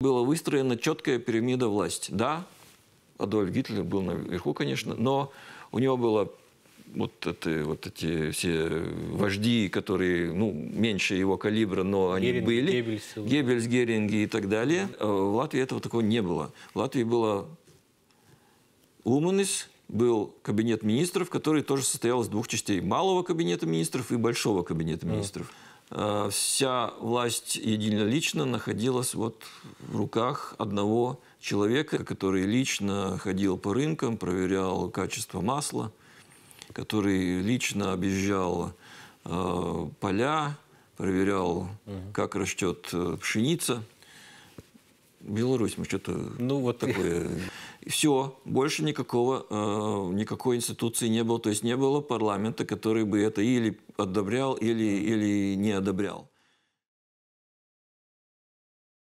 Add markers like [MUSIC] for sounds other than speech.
была выстроена четкая пирамида власти. Да, Адольф Гитлер был наверху, конечно, но у него было вот, это, вот эти все вожди, которые ну, меньше его калибра, но они Геринг, были. Геббельс, Геббельс, Геринги и так далее. Э, в Латвии этого такого не было. В Латвии было Уманис, был кабинет министров, который тоже состоял из двух частей. Малого кабинета министров и большого кабинета а. министров. Да. Э, вся власть единолично находилась вот в руках одного человека, который лично ходил по рынкам, проверял качество масла, который лично объезжал э, поля, проверял, угу. как растет э, пшеница – Беларусь, мы что-то ну, вот такое. [LAUGHS] Все, больше никакого, э, никакой институции не было. То есть не было парламента, который бы это или одобрял, или, или не одобрял.